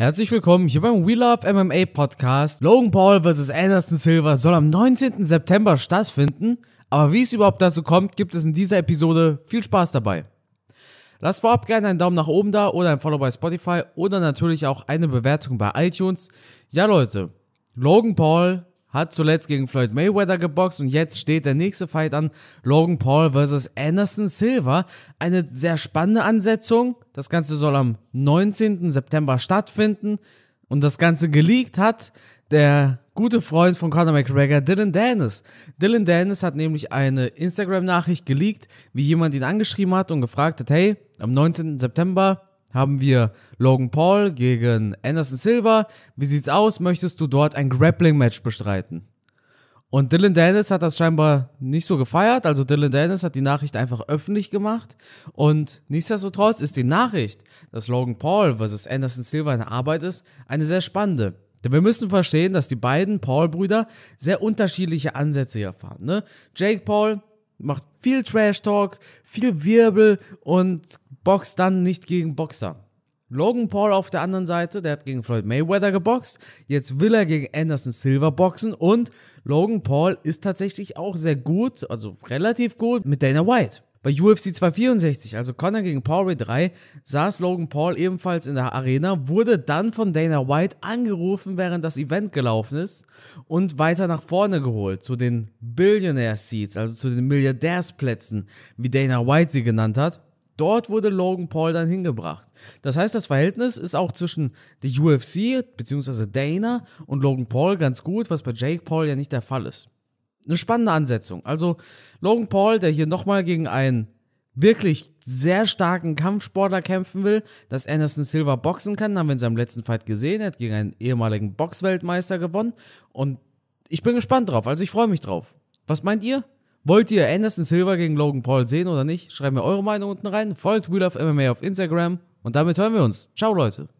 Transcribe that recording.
Herzlich willkommen hier beim We Love MMA Podcast. Logan Paul vs. Anderson Silva soll am 19. September stattfinden, aber wie es überhaupt dazu kommt, gibt es in dieser Episode. Viel Spaß dabei. Lasst vorab gerne einen Daumen nach oben da oder ein Follow bei Spotify oder natürlich auch eine Bewertung bei iTunes. Ja Leute, Logan Paul hat zuletzt gegen Floyd Mayweather geboxt und jetzt steht der nächste Fight an, Logan Paul vs. Anderson Silva. Eine sehr spannende Ansetzung. Das Ganze soll am 19. September stattfinden und das Ganze geleakt hat der gute Freund von Conor McGregor, Dylan Dennis. Dylan Dennis hat nämlich eine Instagram-Nachricht geleakt, wie jemand ihn angeschrieben hat und gefragt hat, hey, am 19. September haben wir Logan Paul gegen Anderson Silva. Wie sieht's aus? Möchtest du dort ein Grappling-Match bestreiten? Und Dylan Dennis hat das scheinbar nicht so gefeiert. Also Dylan Dennis hat die Nachricht einfach öffentlich gemacht. Und nichtsdestotrotz ist die Nachricht, dass Logan Paul versus Anderson Silva eine Arbeit ist, eine sehr spannende. Denn wir müssen verstehen, dass die beiden Paul-Brüder sehr unterschiedliche Ansätze hier fahren. Ne? Jake Paul macht viel Trash-Talk, viel Wirbel und boxt dann nicht gegen Boxer. Logan Paul auf der anderen Seite, der hat gegen Floyd Mayweather geboxt. Jetzt will er gegen Anderson Silva boxen und Logan Paul ist tatsächlich auch sehr gut, also relativ gut mit Dana White. Bei UFC 264, also Conor gegen Paul 3, saß Logan Paul ebenfalls in der Arena, wurde dann von Dana White angerufen, während das Event gelaufen ist und weiter nach vorne geholt, zu den Billionaire Seats, also zu den Milliardärsplätzen, wie Dana White sie genannt hat. Dort wurde Logan Paul dann hingebracht. Das heißt, das Verhältnis ist auch zwischen der UFC bzw. Dana und Logan Paul ganz gut, was bei Jake Paul ja nicht der Fall ist eine spannende Ansetzung. Also Logan Paul, der hier nochmal gegen einen wirklich sehr starken Kampfsportler kämpfen will, dass Anderson Silver boxen kann, haben wir in seinem letzten Fight gesehen. Er hat gegen einen ehemaligen Boxweltmeister gewonnen und ich bin gespannt drauf. Also ich freue mich drauf. Was meint ihr? Wollt ihr Anderson Silver gegen Logan Paul sehen oder nicht? Schreibt mir eure Meinung unten rein. Folgt Wheel of MMA auf Instagram und damit hören wir uns. Ciao Leute.